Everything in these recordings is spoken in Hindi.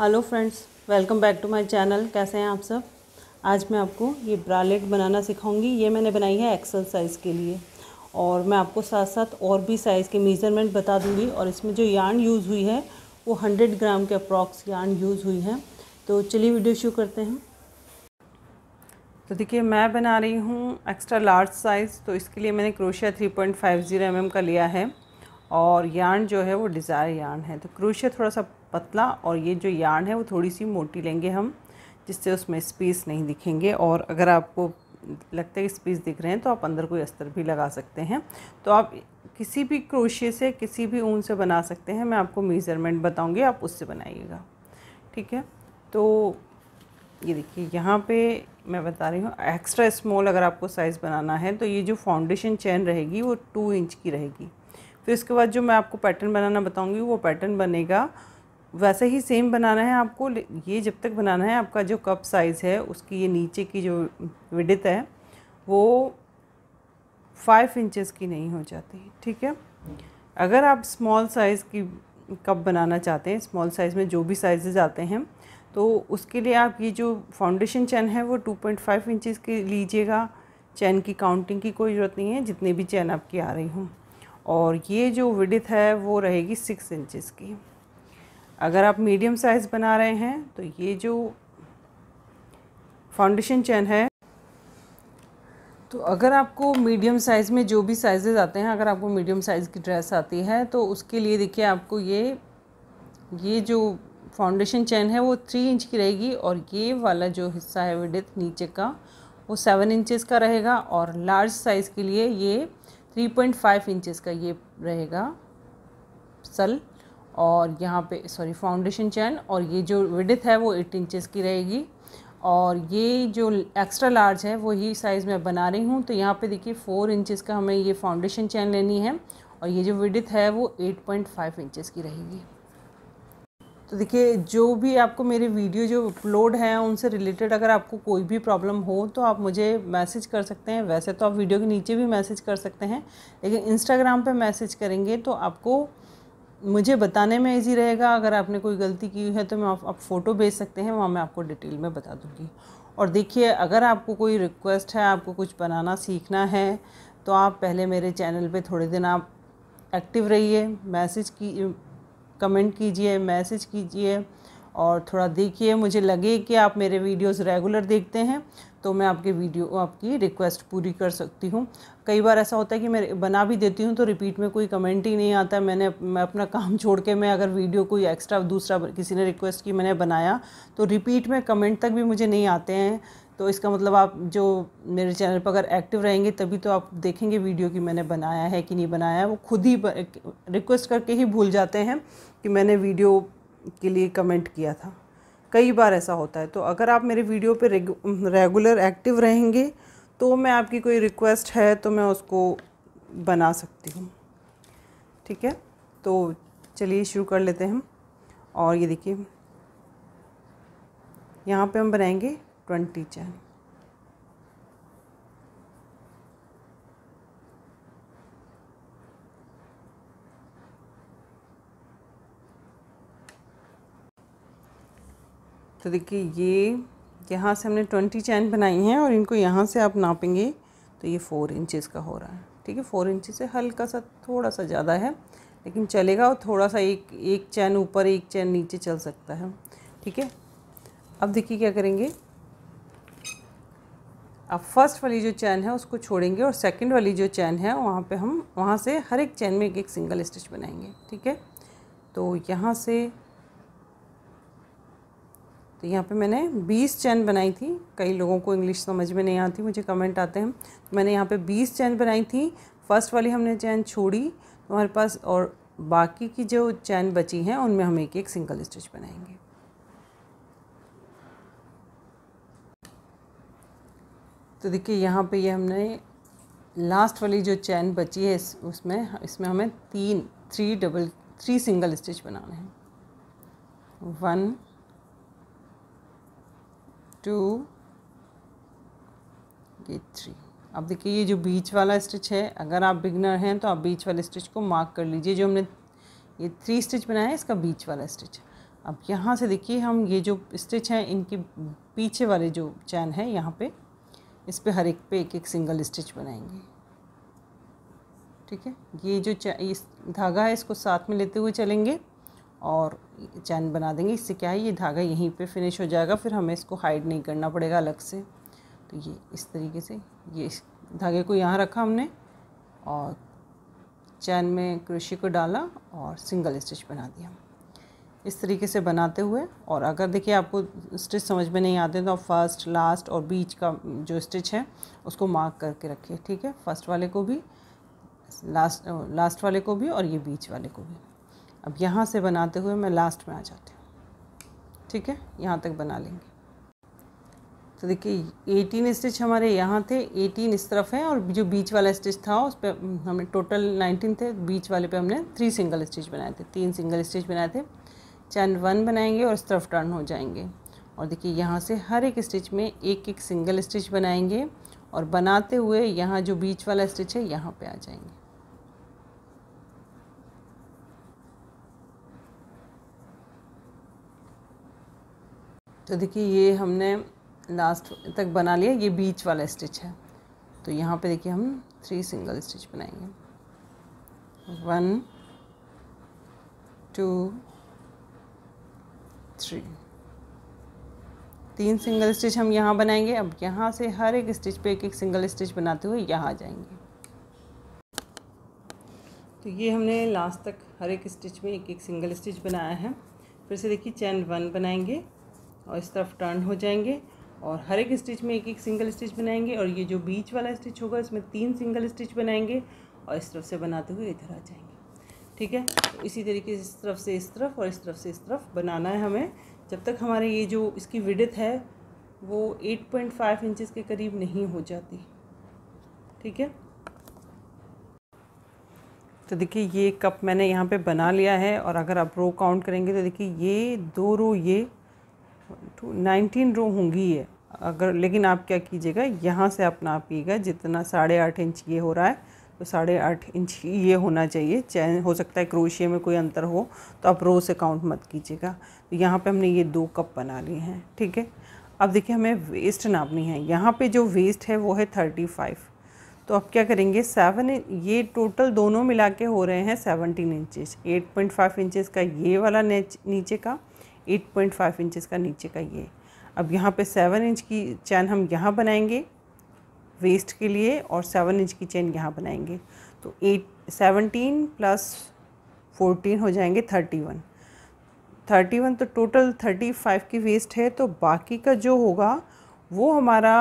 hello friends welcome back to my channel कैसे हैं आप सब आज मैं आपको ये ब्रालेट बनाना सिखाऊंगी ये मैंने बनाई है एक्सल साइज़ के लिए और मैं आपको साथ साथ और भी साइज़ के मेज़रमेंट बता दूंगी और इसमें जो यार्न यूज़ हुई है वो हंड्रेड ग्राम के अप्रॉक्स यार्न यूज़ हुई है तो चलिए वीडियो शुरू करते हैं तो देखिए मैं बना रही हूँ एक्स्ट्रा लार्ज साइज़ तो इसके लिए मैंने crochet three point five zero M M का लिया है और यार्न जो है वो डिज़ायर यार्न है तो क्रोशिया थोड़ा सा पतला और ये जो यार्न है वो थोड़ी सी मोटी लेंगे हम जिससे उसमें स्पेस नहीं दिखेंगे और अगर आपको लगता है कि स्पेस दिख रहे हैं तो आप अंदर कोई अस्तर भी लगा सकते हैं तो आप किसी भी क्रोशे से किसी भी ऊन से बना सकते हैं मैं आपको मेज़रमेंट बताऊँगी आप उससे बनाइएगा ठीक है तो ये देखिए यहाँ पे मैं बता रही हूँ एक्स्ट्रा स्मॉल अगर आपको साइज़ बनाना है तो ये जो फाउंडेशन चैन रहेगी वो टू इंच की रहेगी फिर इसके बाद जो मैं आपको पैटर्न बनाना बताऊँगी वो पैटर्न बनेगा वैसे ही सेम बनाना है आपको ये जब तक बनाना है आपका जो कप साइज़ है उसकी ये नीचे की जो विडित है वो फाइव इंचेस की नहीं हो जाती ठीक है अगर आप स्मॉल साइज़ की कप बनाना चाहते हैं स्मॉल साइज़ में जो भी साइजेज आते हैं तो उसके लिए आप ये जो फाउंडेशन चैन है वो 2.5 पॉइंट इंचज़ की लीजिएगा चैन की काउंटिंग की कोई ज़रूरत नहीं है जितने भी चैन आपकी आ रही हूँ और ये जो विडिथ है वो रहेगी सिक्स इंचज़ की अगर आप मीडियम साइज़ बना रहे हैं तो ये जो फाउंडेशन चैन है तो अगर आपको मीडियम साइज़ में जो भी साइजेज़ आते हैं अगर आपको मीडियम साइज़ की ड्रेस आती है तो उसके लिए देखिए आपको ये ये जो फाउंडेशन चैन है वो थ्री इंच की रहेगी और ये वाला जो हिस्सा है विडित नीचे का वो सेवन इंचेस का रहेगा और लार्ज साइज़ के लिए ये थ्री पॉइंट फाइव इंचज़ का ये रहेगा सल और यहाँ पे सॉरी फाउंडेशन चैन और ये जो विडिथ है वो एट इंचज़ की रहेगी और ये जो एक्स्ट्रा लार्ज है वो ही साइज़ मैं बना रही हूँ तो यहाँ पे देखिए फ़ोर इंचज़ का हमें ये फाउंडेशन चैन लेनी है और ये जो विडिथ है वो एट पॉइंट फाइव इंचज़ की रहेगी तो देखिए जो भी आपको मेरे वीडियो जो अपलोड हैं उनसे रिलेटेड अगर आपको कोई भी प्रॉब्लम हो तो आप मुझे मैसेज कर सकते हैं वैसे तो आप वीडियो के नीचे भी मैसेज कर सकते हैं लेकिन इंस्टाग्राम पर मैसेज करेंगे तो आपको मुझे बताने में इजी रहेगा अगर आपने कोई गलती की है तो मैं आप, आप फ़ोटो भेज सकते हैं वहाँ मैं आपको डिटेल में बता दूँगी और देखिए अगर आपको कोई रिक्वेस्ट है आपको कुछ बनाना सीखना है तो आप पहले मेरे चैनल पे थोड़े दिन आप एक्टिव रहिए मैसेज की कमेंट कीजिए मैसेज कीजिए और थोड़ा देखिए मुझे लगे कि आप मेरे वीडियोस रेगुलर देखते हैं तो मैं आपके वीडियो आपकी रिक्वेस्ट पूरी कर सकती हूँ कई बार ऐसा होता है कि मैं बना भी देती हूँ तो रिपीट में कोई कमेंट ही नहीं आता मैंने मैं अपना काम छोड़ के मैं अगर वीडियो कोई एक्स्ट्रा दूसरा किसी ने रिक्वेस्ट की मैंने बनाया तो रिपीट में कमेंट तक भी मुझे नहीं आते हैं तो इसका मतलब आप जो मेरे चैनल पर अगर एक्टिव रहेंगे तभी तो आप देखेंगे वीडियो कि मैंने बनाया है कि नहीं बनाया है वो खुद ही रिक्वेस्ट करके ही भूल जाते हैं कि मैंने वीडियो के लिए कमेंट किया था कई बार ऐसा होता है तो अगर आप मेरे वीडियो पे रेगुलर एक्टिव रहेंगे तो मैं आपकी कोई रिक्वेस्ट है तो मैं उसको बना सकती हूँ ठीक है तो चलिए शुरू कर लेते हैं हम और ये देखिए यहाँ पे हम बनाएंगे ट्वेंटी चैन तो देखिए ये यहाँ से हमने ट्वेंटी चैन बनाई हैं और इनको यहाँ से आप नापेंगे तो ये फ़ोर इंचज़ का हो रहा है ठीक है फ़ोर इंच से हल्का सा थोड़ा सा ज़्यादा है लेकिन चलेगा और थोड़ा सा एक एक चैन ऊपर एक चैन नीचे चल सकता है ठीक है अब देखिए क्या करेंगे अब फर्स्ट वाली जो चैन है उसको छोड़ेंगे और सेकंड वाली जो चैन है वहाँ पे हम वहाँ से हर एक चैन में एक एक सिंगल स्टिच बनाएंगे ठीक है तो यहाँ से तो यहाँ पे मैंने 20 चैन बनाई थी कई लोगों को इंग्लिश समझ में नहीं आती मुझे कमेंट आते हैं तो मैंने यहाँ पे 20 चैन बनाई थी फर्स्ट वाली हमने चैन छोड़ी तो हमारे पास और बाकी की जो चैन बची हैं उनमें हम एक एक सिंगल स्टिच बनाएंगे तो देखिए यहाँ पे ये यह हमने लास्ट वाली जो चैन बची है इस उसमें इसमें हमें तीन three double three single stitch बनाने हैं वन टू ये थ्री अब देखिए ये जो बीच वाला स्टिच है अगर आप बिगनर हैं तो आप बीच वाले स्टिच को मार्क कर लीजिए जो हमने ये थ्री स्टिच बनाया है इसका बीच वाला स्टिच अब यहाँ से देखिए हम ये जो स्टिच हैं इनके पीछे वाले जो चैन है यहाँ पे इस पर हर एक पे एक एक सिंगल स्टिच बनाएंगे ठीक है ये जो इस धागा है इसको साथ में लेते हुए चलेंगे और चैन बना देंगे इससे क्या है ये धागा यहीं पे फिनिश हो जाएगा फिर हमें इसको हाइड नहीं करना पड़ेगा अलग से तो ये इस तरीके से ये इस धागे को यहाँ रखा हमने और चैन में क्रोशी को डाला और सिंगल स्टिच बना दिया इस तरीके से बनाते हुए और अगर देखिए आपको स्टिच समझ में नहीं आते तो आप फर्स्ट लास्ट और बीच का जो स्टिच है उसको मार्क करके रखिए ठीक है फर्स्ट वाले को भी लास्ट लास्ट वाले को भी और ये बीच वाले को भी अब यहाँ से बनाते हुए मैं लास्ट में आ जाती हूँ ठीक है यहाँ तक बना लेंगे तो देखिए एटीन स्टिच हमारे यहाँ थे एटीन इस तरफ है और जो बीच वाला स्टिच था उस पर हमने टोटल 19 थे बीच वाले पे हमने थ्री सिंगल स्टिच बनाए थे तीन सिंगल स्टिच बनाए थे चैन वन बनाएंगे और इस तरफ टर्न हो जाएंगे और देखिए यहाँ से हर एक स्टिच में एक एक सिंगल स्टिच बनाएंगे और बनाते हुए यहाँ जो बीच वाला स्टिच है यहाँ पे आ जाएंगे तो देखिए ये हमने लास्ट तक बना लिया ये बीच वाला स्टिच है तो यहाँ पे देखिए हम थ्री सिंगल स्टिच बनाएंगे वन टू थ्री तीन सिंगल स्टिच हम यहाँ बनाएंगे अब यहाँ से हर एक स्टिच पे एक एक सिंगल स्टिच बनाते हुए यहाँ आ जाएंगे तो ये हमने लास्ट तक हर एक स्टिच में एक एक सिंगल स्टिच बनाया है फिर से देखिए चैन वन बनाएंगे और इस तरफ टर्न हो जाएंगे और हर एक स्टिच में एक एक सिंगल स्टिच बनाएंगे और ये जो बीच वाला स्टिच होगा इसमें तीन सिंगल स्टिच बनाएंगे और इस तरफ से बनाते हुए इधर आ जाएंगे ठीक है तो इसी तरीके से इस तरफ से इस तरफ और इस तरफ से इस तरफ बनाना है हमें जब तक हमारे ये जो इसकी विडथ है वो एट पॉइंट फाइव इंचज़ के करीब नहीं हो जाती ठीक है तो देखिए ये कप मैंने यहाँ पर बना लिया है और अगर आप रो काउंट करेंगे तो देखिए ये दो रो ये टू नाइनटीन रो होंगी ये अगर लेकिन आप क्या कीजिएगा यहाँ से आप नापिएगा जितना साढ़े आठ इंच ये हो रहा है तो साढ़े आठ इंच ये होना चाहिए चैन हो सकता है क्रोशिया में कोई अंतर हो तो आप रो से काउंट मत कीजिएगा तो यहाँ पे हमने ये दो कप बना लिए हैं ठीक है अब देखिए हमें वेस्ट नापनी है यहाँ पे जो वेस्ट है वो है थर्टी फाइव तो आप क्या करेंगे सेवन ये टोटल दोनों मिला के हो रहे हैं seventeen inches eight point five inches का ये वाला नीचे का एट पॉइंट फाइव इंचज़ का नीचे का ये अब यहाँ पे सेवन इंच की चैन हम यहाँ बनाएंगे वेस्ट के लिए और सेवन इंच की चैन यहाँ बनाएंगे तो एट 17 प्लस फोर्टीन हो जाएंगे थर्टी वन थर्टी वन तो टोटल थर्टी फाइव की वेस्ट है तो बाकी का जो होगा वो हमारा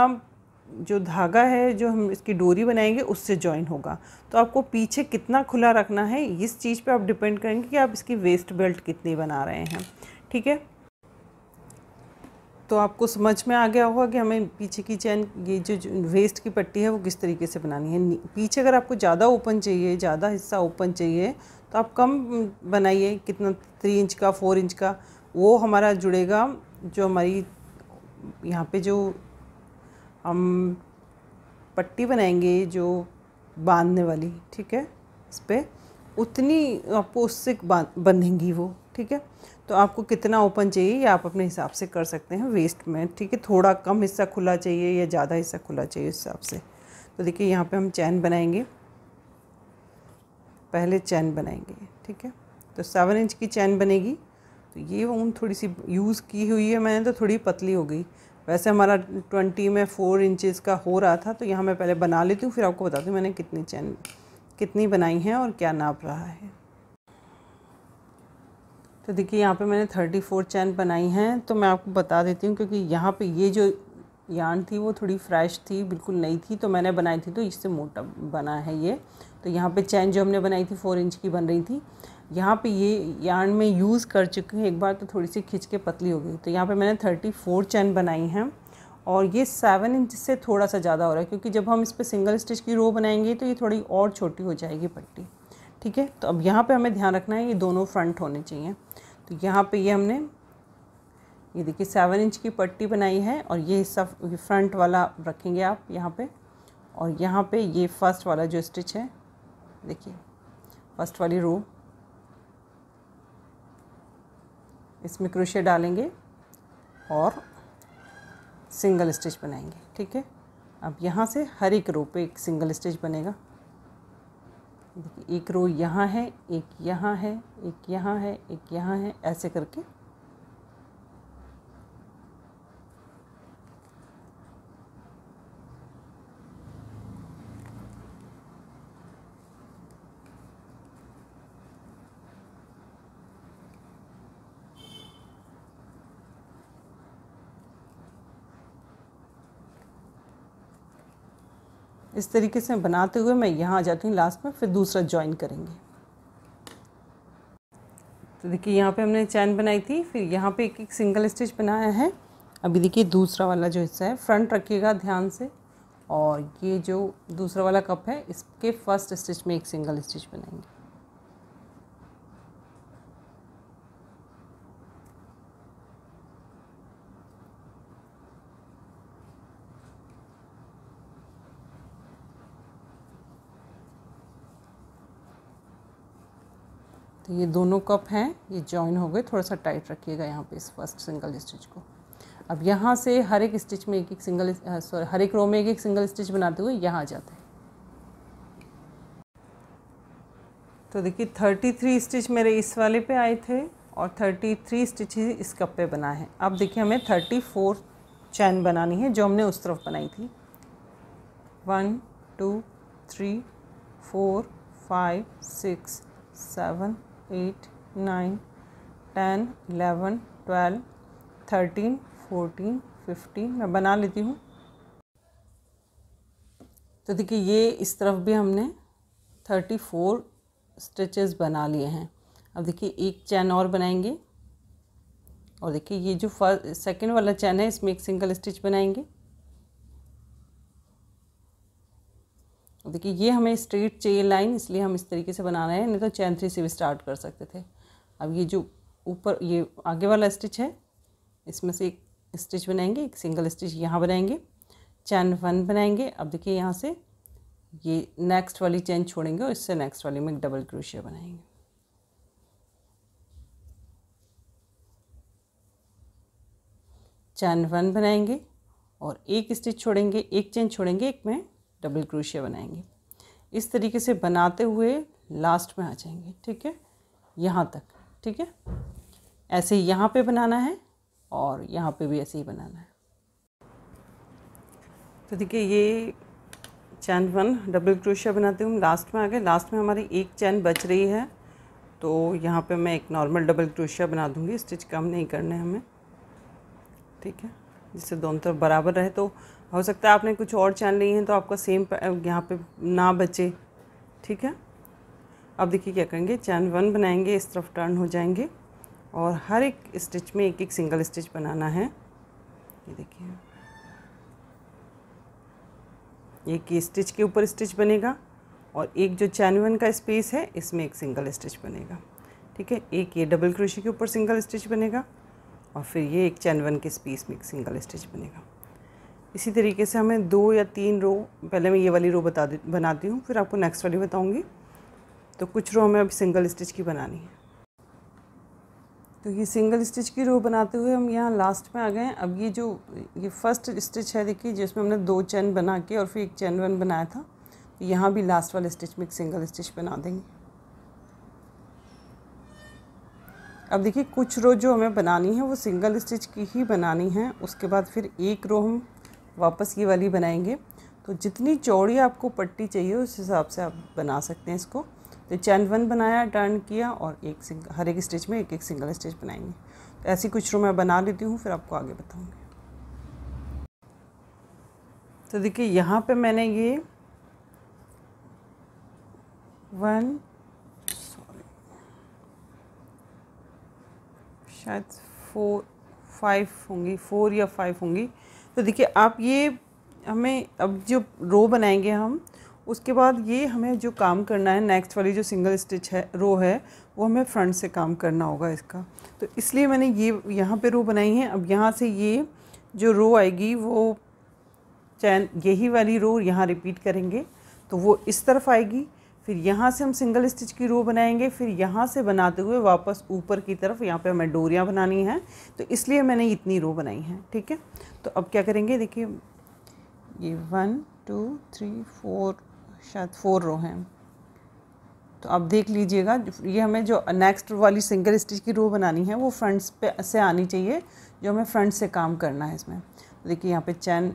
जो धागा है जो हम इसकी डोरी बनाएंगे उससे जॉइन होगा तो आपको पीछे कितना खुला रखना है इस चीज़ पे आप डिपेंड करेंगे कि आप इसकी वेस्ट बेल्ट कितनी बना रहे हैं ठीक है तो आपको समझ में आ गया होगा कि हमें पीछे की चैन ये जो वेस्ट की पट्टी है वो किस तरीके से बनानी है पीछे अगर आपको ज़्यादा ओपन चाहिए ज़्यादा हिस्सा ओपन चाहिए तो आप कम बनाइए कितना थ्री इंच का फोर इंच का वो हमारा जुड़ेगा जो हमारी यहाँ पे जो हम पट्टी बनाएंगे जो बांधने वाली ठीक है इस पर उतनी आपको उससे बांध बंधेंगी वो ठीक है तो आपको कितना ओपन चाहिए ये आप अपने हिसाब से कर सकते हैं वेस्ट में ठीक है थोड़ा कम हिस्सा खुला चाहिए या ज़्यादा हिस्सा खुला चाहिए उस हिसाब से तो देखिए यहाँ पे हम चैन बनाएंगे पहले चैन बनाएंगे ठीक है तो सेवन इंच की चैन बनेगी तो ये ऊन थोड़ी सी यूज़ की हुई है मैंने तो थोड़ी पतली हो गई वैसे हमारा ट्वेंटी में फ़ोर इंचज़ का हो रहा था तो यहाँ मैं पहले बना लेती हूँ फिर आपको बताती हूँ मैंने कितनी चैन कितनी बनाई है और क्या नाप रहा है तो देखिए यहाँ पे मैंने थर्टी फोर चैन बनाई हैं तो मैं आपको बता देती हूँ क्योंकि यहाँ पे ये जो यान थी वो थोड़ी फ्रेश थी बिल्कुल नई थी तो मैंने बनाई थी तो इससे मोटा बना है ये तो यहाँ पे चैन जो हमने बनाई थी फोर इंच की बन रही थी यहाँ पे ये यान में यूज़ कर चुकी हूँ एक बार तो थोड़ी सी खिंच के पतली हो गई तो यहाँ पर मैंने थर्टी फोर चैन बनाई हैं और ये सेवन इंच से थोड़ा सा ज़्यादा हो रहा है क्योंकि जब हम इस पर सिंगल स्टिच की रो बनाएंगे तो ये थोड़ी और छोटी हो जाएगी पट्टी ठीक है तो अब यहाँ पर हमें ध्यान रखना है ये दोनों फ्रंट होने चाहिए तो यहाँ पे ये यह हमने ये देखिए सेवन इंच की पट्टी बनाई है और ये हिस्सा फ्रंट वाला रखेंगे आप यहाँ पे और यहाँ पे ये फर्स्ट वाला जो स्टिच है देखिए फर्स्ट वाली रो इसमें क्रोशे डालेंगे और सिंगल स्टिच बनाएंगे ठीक है अब यहाँ से हर एक रो पे एक सिंगल स्टिच बनेगा देखिए एक रो यहाँ है एक यहाँ है एक यहाँ है एक यहाँ है ऐसे करके इस तरीके से बनाते हुए मैं यहाँ आ जाती हूँ लास्ट में फिर दूसरा ज्वाइन करेंगे तो देखिए यहाँ पे हमने चैन बनाई थी फिर यहाँ पे एक एक सिंगल स्टिच बनाया है अभी देखिए दूसरा वाला जो हिस्सा है फ्रंट रखिएगा ध्यान से और ये जो दूसरा वाला कप है इसके फर्स्ट स्टिच में एक सिंगल स्टिच बनाएंगे ये दोनों कप हैं ये जॉइन हो गए थोड़ा सा टाइट रखिएगा यहाँ पे इस फर्स्ट सिंगल स्टिच को अब यहाँ से हर एक स्टिच में एक एक सिंगल सॉरी हर एक रो में एक एक सिंगल स्टिच बनाते हुए यहाँ आ जाते हैं तो देखिए थर्टी थ्री स्टिच मेरे इस वाले पे आए थे और थर्टी थ्री स्टिच इस कप पे बनाए हैं अब देखिए हमें थर्टी फोर चैन बनानी है जो हमने उस तरफ बनाई थी one two three four five six seven eight nine ten eleven twelve thirteen fourteen fifteen मैं बना लेती हूँ तो देखिए ये इस तरफ भी हमने थर्टी फोर स्टिचेस बना लिए हैं अब देखिए एक चैन और बनाएंगे और देखिए ये जो फर्स्ट सेकेंड वाला चैन है इसमें एक सिंगल स्टिच बनाएंगे तो देखिए ये हमें स्ट्रेट चेन लाइन इसलिए हम इस तरीके से बना रहे हैं नहीं तो चैन थ्री से भी स्टार्ट कर सकते थे अब ये जो ऊपर ये आगे वाला स्टिच है इसमें से एक स्टिच बनाएंगे एक सिंगल स्टिच यहाँ बनाएंगे चैन वन बनाएंगे अब देखिए यहाँ से ये नेक्स्ट वाली चैन छोड़ेंगे और इससे नेक्स्ट वाली में एक डबल क्रोशिया बनाएंगे चैन वन बनाएंगे और एक स्टिच छोड़ेंगे एक चैन छोड़ेंगे एक में डबल क्रोशिया बनाएंगे इस तरीके से बनाते हुए लास्ट में आ जाएंगे ठीक है यहाँ तक ठीक है ऐसे ही यहाँ पे बनाना है और यहाँ पे भी ऐसे ही बनाना है तो देखिए ये चैन वन डबल क्रोशिया बनाते हुए लास्ट में आ गए लास्ट में हमारी एक चैन बच रही है तो यहाँ पे मैं एक नॉर्मल डबल क्रोशिया बना दूँगी स्टिच कम नहीं करने हमें ठीक है जिससे दोनों तरफ बराबर रहे तो हो सकता है आपने कुछ और चैन लिए हैं तो आपका सेम यहाँ पे ना बचे ठीक है अब देखिए क्या करेंगे चैन वन बनाएंगे इस तरफ टर्न हो जाएंगे और हर एक स्टिच में एक एक सिंगल स्टिच बनाना है ये देखिए एक स्टिच के ऊपर स्टिच बनेगा और एक जो चैन वन का स्पेस है इसमें एक सिंगल स्टिच बनेगा ठीक है एक ये डबल क्रोशी के ऊपर सिंगल स्टिच बनेगा और फिर ये एक चैन वन के स्पेस में एक सिंगल स्टिच बनेगा इसी तरीके से हमें दो या तीन रो पहले मैं ये वाली रो बता बनाती हूँ फिर आपको नेक्स्ट वाली बताऊँगी तो कुछ रो हमें अभी सिंगल स्टिच की बनानी है तो ये सिंगल स्टिच की रो बनाते हुए हम यहाँ लास्ट में आ गए हैं अब ये जो ये फर्स्ट स्टिच है देखिए जिसमें हमने दो चैन बना के और फिर एक चैन वन बनाया था तो यहाँ भी लास्ट वाले स्टिच में एक सिंगल स्टिच बना देंगे अब देखिए कुछ रो जो हमें बनानी है वो सिंगल स्टिच की ही बनानी है उसके बाद फिर एक रो हम वापस ये वाली बनाएंगे तो जितनी चौड़ी आपको पट्टी चाहिए उस हिसाब से आप बना सकते हैं इसको तो चैन वन बनाया टर्न किया और एक सिंगल हर एक स्टिच में एक एक सिंगल स्टिच बनाएंगे तो ऐसी कुछ रो मैं बना लेती हूँ फिर आपको आगे बताऊँगी तो देखिए यहाँ पे मैंने ये वन सॉरी शायद फोर फाइव होंगी फोर या फाइव होंगी तो देखिए आप ये हमें अब जो रो बनाएंगे हम उसके बाद ये हमें जो काम करना है नेक्स्ट वाली जो सिंगल स्टिच है रो है वो हमें फ्रंट से काम करना होगा इसका तो इसलिए मैंने ये यहाँ पे रो बनाई है अब यहाँ से ये जो रो आएगी वो चैन यही वाली रो यहाँ रिपीट करेंगे तो वो इस तरफ आएगी फिर यहाँ से हम सिंगल स्टिच की रो बनाएंगे फिर यहाँ से बनाते हुए वापस ऊपर की तरफ यहाँ पे हमें डोरियाँ बनानी हैं तो इसलिए मैंने इतनी रो बनाई है ठीक है तो अब क्या करेंगे देखिए ये वन टू थ्री फोर शायद फोर रो हैं तो आप देख लीजिएगा ये हमें जो नेक्स्ट वाली सिंगल स्टिच की रो बनानी है वो फ्रंट्स पे से आनी चाहिए जो हमें फ्रंट से काम करना है इसमें देखिए यहाँ पे चैन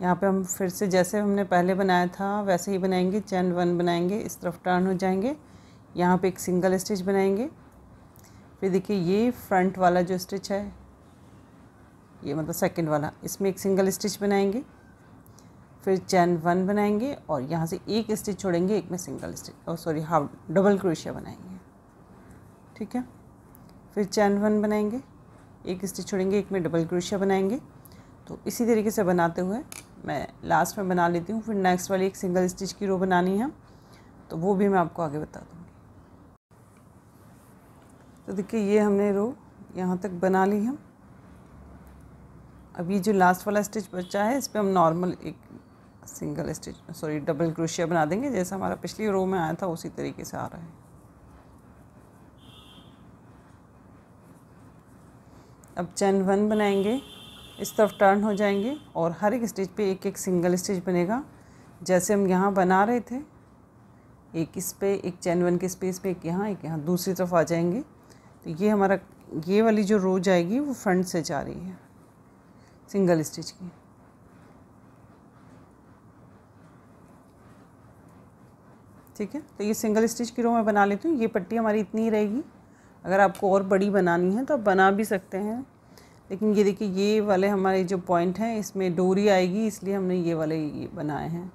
यहाँ पे हम फिर से जैसे हमने पहले बनाया था वैसे ही बनाएंगे चैन वन बनाएंगे इस तरफ टर्न हो जाएंगे यहाँ पे एक सिंगल स्टिच बनाएंगे फिर देखिए ये फ्रंट वाला जो स्टिच है ये मतलब सेकंड वाला इसमें एक सिंगल स्टिच बनाएंगे फिर चैन वन बनाएंगे और यहाँ से एक स्टिच छोड़ेंगे एक में सिंगल स्टिच और सॉरी हाफ डबल क्रोशिया बनाएंगे ठीक है फिर चैन वन बनाएंगे एक स्टिच छोड़ेंगे एक में डबल क्रोशिया बनाएंगे तो इसी तरीके से बनाते हुए मैं लास्ट में बना लेती हूँ फिर नेक्स्ट वाली एक सिंगल स्टिच की रो बनानी है तो वो भी मैं आपको आगे बता दूँगी तो देखिए ये हमने रो यहाँ तक बना ली है अब ये जो लास्ट वाला स्टिच बचा है इस पर हम नॉर्मल एक single stitch sorry double crochet बना देंगे जैसा हमारा पिछली रो में आया था उसी तरीके से आ रहा है अब चैन वन बनाएंगे इस तरफ टर्न हो जाएंगे और हर एक स्टिच पे एक एक सिंगल स्टिच बनेगा जैसे हम यहाँ बना रहे थे एक इस पे एक चैन वन के स्पेस पे एक यहाँ एक यहाँ दूसरी तरफ आ जाएंगे तो ये हमारा ये वाली जो रो जाएगी वो फ्रंट से जा रही है सिंगल स्टिच की ठीक है तो ये सिंगल स्टिच की रो मैं बना लेती हूँ ये पट्टी हमारी इतनी रहेगी अगर आपको और बड़ी बनानी है तो आप बना भी सकते हैं लेकिन ये देखिए ये वाले हमारे जो पॉइंट हैं इसमें डोरी आएगी इसलिए हमने ये वाले ये बनाए हैं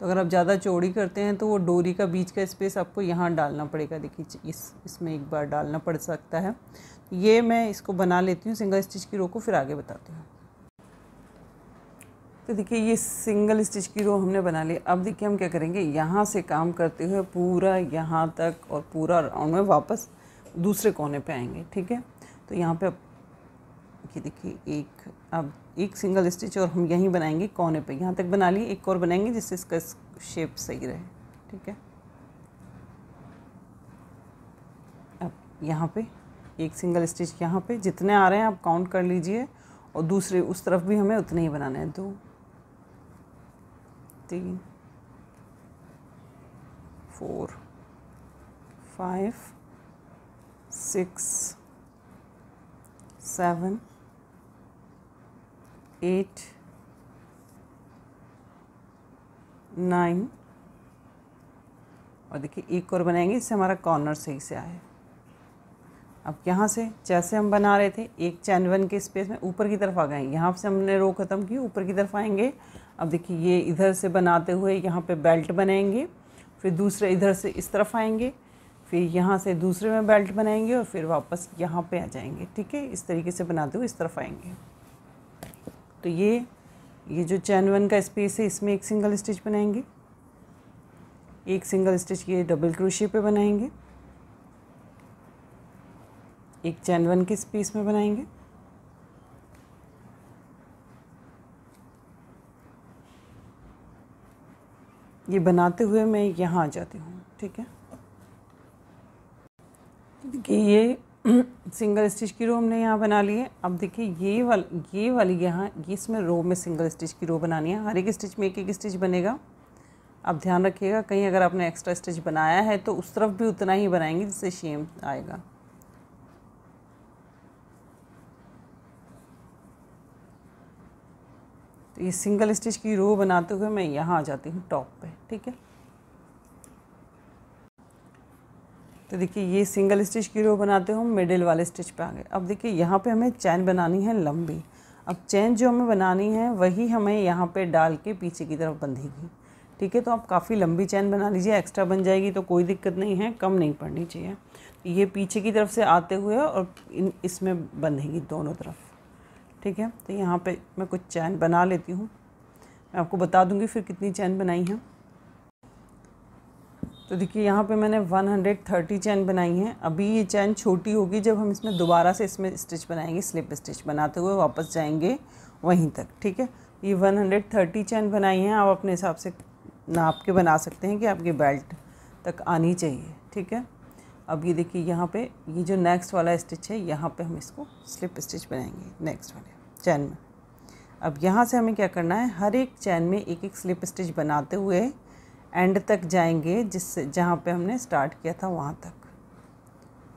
तो अगर आप ज़्यादा चौड़ी करते हैं तो वो डोरी का बीच का स्पेस आपको यहाँ डालना पड़ेगा देखिए इस इसमें एक बार डालना पड़ सकता है ये मैं इसको बना लेती हूँ सिंगल स्टिच की रो को फिर आगे बताती हूँ तो देखिए ये सिंगल स्टिच की रो हमने बना ली अब देखिए हम क्या करेंगे यहाँ से काम करते हुए पूरा यहाँ तक और पूरा राउंड में वापस दूसरे कोने पे आएंगे ठीक है तो यहाँ पे देखिए देखिए एक अब एक सिंगल स्टिच और हम यहीं बनाएंगे कोने पे यहाँ तक बना लिए एक और बनाएंगे जिससे इसका शेप सही रहे ठीक है अब यहाँ पे एक सिंगल स्टिच यहाँ पे जितने आ रहे हैं आप काउंट कर लीजिए और दूसरे उस तरफ भी हमें उतने ही बनाने हैं दो तीन four five six seven eight nine और देखिए एक और बनाएंगे इससे हमारा कॉर्नर सही से आए अब यहाँ से जैसे हम बना रहे थे एक चैन वन के स्पेस में ऊपर की तरफ आ गए यहाँ से हमने रो ख़त्म की ऊपर की तरफ आएंगे अब देखिए ये इधर से बनाते हुए यहाँ पे बेल्ट बनाएंगे फिर दूसरे इधर से इस तरफ आएंगे फिर यहाँ से दूसरे में बेल्ट बनाएंगे और फिर वापस यहाँ पर आ जाएंगे ठीक है इस तरीके से बनाते हुए इस तरफ आएंगे तो ये ये जो चैन वन का स्पेस है इसमें एक सिंगल स्टिच बनाएंगे एक सिंगल स्टिच ये डबल क्रोशिया पे बनाएंगे एक चैन वन के स्पेस में बनाएंगे ये बनाते हुए मैं यहाँ आ जाती हूँ ठीक है देखिए ये सिंगल स्टिच की रो हमने यहाँ बना ली है अब देखिए ये वाल ये वाली यहाँ ये इसमें रो में सिंगल स्टिच की रो बनानी है हर एक स्टिच में एक एक स्टिच बनेगा आप ध्यान रखिएगा कहीं अगर आपने एक्स्ट्रा स्टिच बनाया है तो उस तरफ भी उतना ही बनाएंगे जिससे शेम आएगा तो ये सिंगल स्टिच की रो बनाते हुए मैं यहाँ आ जाती हूँ टॉप पे ठीक है तो देखिए ये सिंगल स्टिच की रो बनाते हो मिडिल वाले स्टिच पे आ गए अब देखिए यहाँ पे हमें चैन बनानी है लंबी अब चैन जो हमें बनानी है वही हमें यहाँ पे डाल के पीछे की तरफ बंधेगी ठीक है तो आप काफ़ी लंबी चैन बना लीजिए एक्स्ट्रा बन जाएगी तो कोई दिक्कत नहीं है कम नहीं पड़नी चाहिए तो ये पीछे की तरफ से आते हुए और इन इसमें बंधेगी दोनों तरफ ठीक है तो यहाँ पर मैं कुछ चैन बना लेती हूँ मैं आपको बता दूँगी फिर कितनी चैन बनाई है तो देखिए यहाँ पे मैंने 130 चैन बनाई है अभी ये चैन छोटी होगी जब हम इसमें दोबारा से इसमें स्टिच बनाएंगे स्लिप स्टिच बनाते हुए वापस जाएंगे वहीं तक ठीक है ये 130 चैन बनाई हैं आप अपने हिसाब से नाप के बना सकते हैं कि आपकी बेल्ट तक आनी चाहिए ठीक है अब ये देखिए यहाँ पे ये जो नेक्स्ट वाला स्टिच है यहाँ पर हम इसको स्लिप स्टिच बनाएंगे नेक्स्ट वाले चैन में अब यहाँ से हमें क्या करना है हर एक चैन में एक एक स्लिप स्टिच बनाते हुए एंड तक जाएंगे जिससे जहाँ पे हमने स्टार्ट किया था वहाँ तक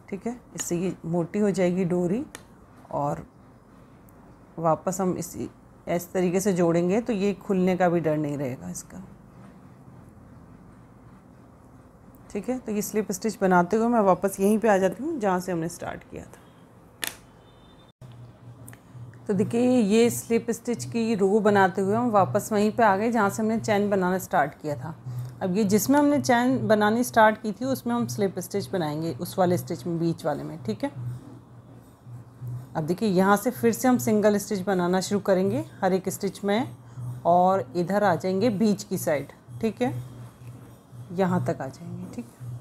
ठीक है इससे ये मोटी हो जाएगी डोरी और वापस हम इस इस तरीके से जोड़ेंगे तो ये खुलने का भी डर नहीं रहेगा इसका ठीक है तो ये स्लिप स्टिच बनाते हुए मैं वापस यहीं पे आ जाती हूँ जहाँ से हमने स्टार्ट किया था तो देखिए ये स्लिप स्टिच की रो बनाते हुए हम वापस वहीं पे आ गए जहाँ से हमने चैन बनाना स्टार्ट किया था अब ये जिसमें हमने चैन बनानी स्टार्ट की थी उसमें हम स्लिप स्टिच बनाएंगे उस वाले स्टिच में बीच वाले में ठीक है अब देखिए यहाँ से फिर से हम सिंगल स्टिच बनाना शुरू करेंगे हर एक स्टिच में और इधर आ जाएंगे बीच की साइड ठीक है यहाँ तक आ जाएंगे ठीक है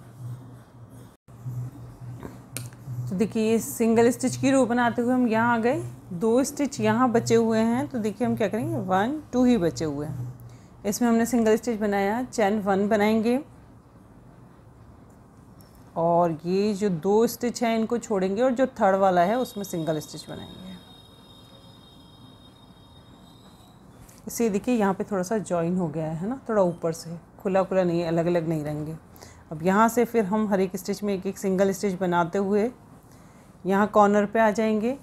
तो देखिए ये सिंगल स्टिच की रो बनाते हुए हम यहाँ आ गए दो स्टिच यहाँ बचे हुए हैं तो देखिए हम क्या करेंगे वन टू ही बचे हुए हैं इसमें हमने सिंगल स्टिच बनाया चैन वन बनाएंगे और ये जो दो स्टिच हैं इनको छोड़ेंगे और जो थर्ड वाला है उसमें सिंगल स्टिच बनाएंगे इसे देखिए यहाँ पे थोड़ा सा जॉइन हो गया है ना थोड़ा ऊपर से खुला खुला नहीं अलग अलग नहीं रहेंगे अब यहाँ से फिर हम हर एक स्टिच में एक एक सिंगल स्टिच बनाते हुए यहाँ कॉर्नर पे आ जाएंगे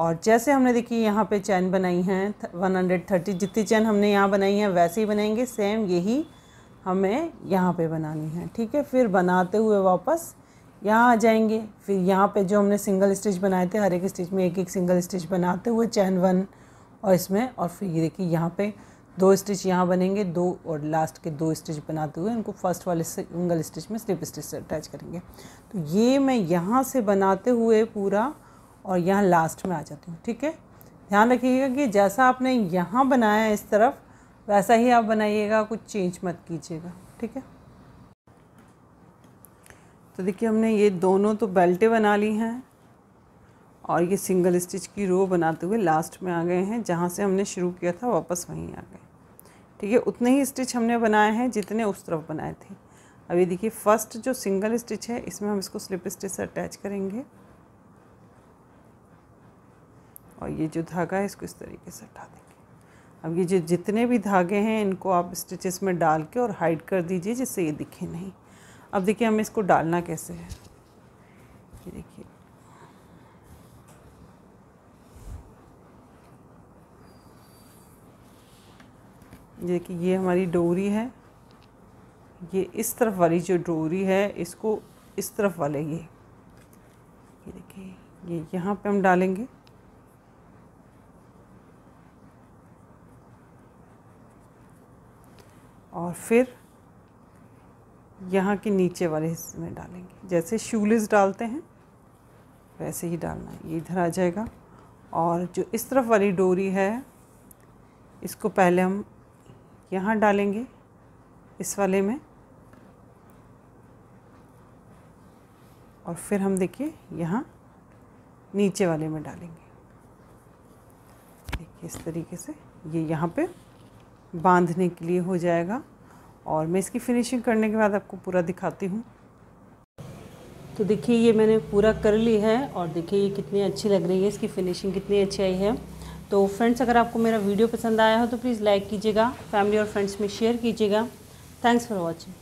और जैसे हमने देखिए यहाँ पे चैन बनाई हैं 130 जितनी चैन हमने यहाँ बनाई है वैसे ही बनाएंगे सेम यही हमें यहाँ पे बनानी है ठीक है फिर बनाते हुए वापस यहाँ आ जाएंगे फिर यहाँ पे जो हमने सिंगल स्टिच बनाए थे हर एक स्टिच में एक एक सिंगल स्टिच बनाते हुए चैन वन और इसमें और फिर ये देखिए यहाँ पर दो स्टिच यहाँ बनेंगे दो और लास्ट के दो स्टिच बनाते हुए इनको फर्स्ट वाले सिंगल स्टिच में स्लिप स्टिच से अटैच करेंगे तो ये मैं यहाँ से बनाते हुए पूरा और यहाँ लास्ट में आ जाती हूँ ठीक है ध्यान रखिएगा कि जैसा आपने यहाँ बनाया इस तरफ वैसा ही आप बनाइएगा कुछ चेंज मत कीजिएगा ठीक है तो देखिए हमने ये दोनों तो बेल्टें बना ली हैं और ये सिंगल स्टिच की रो बनाते हुए लास्ट में आ गए हैं जहाँ से हमने शुरू किया था वापस वहीं आ गए ठीक है उतने ही स्टिच हमने बनाए हैं जितने उस तरफ बनाए थे अभी देखिए फर्स्ट जो सिंगल स्टिच है इसमें हम इसको स्लिप स्टिच से अटैच करेंगे और ये जो धागा है इसको इस तरीके से हटा देंगे अब ये जो जितने भी धागे हैं इनको आप स्टिचेस में डाल के और हाइड कर दीजिए जिससे ये दिखे नहीं अब देखिए हमें इसको डालना कैसे है ये देखिए ये देखिए ये हमारी डोरी है ये इस तरफ वाली जो डोरी है इसको इस तरफ वाले ये ये देखिए ये यहाँ पे हम डालेंगे और फिर यहाँ के नीचे वाले हिस्से में डालेंगे जैसे शूलिस डालते हैं वैसे ही डालना है ये इधर आ जाएगा और जो इस तरफ वाली डोरी है इसको पहले हम यहाँ डालेंगे इस वाले में और फिर हम देखिए यहाँ नीचे वाले में डालेंगे देखिए इस तरीके से ये यहाँ पे बांधने के लिए हो जाएगा और मैं इसकी फिनिशिंग करने के बाद आपको पूरा दिखाती हूँ तो देखिए ये मैंने पूरा कर ली है और देखिए ये कितनी अच्छी लग रही है इसकी फिनिशिंग कितनी अच्छी आई है तो फ्रेंड्स अगर आपको मेरा वीडियो पसंद आया हो तो प्लीज़ लाइक कीजिएगा फैमिली और फ्रेंड्स में शेयर कीजिएगा थैंक्स फॉर वॉचिंग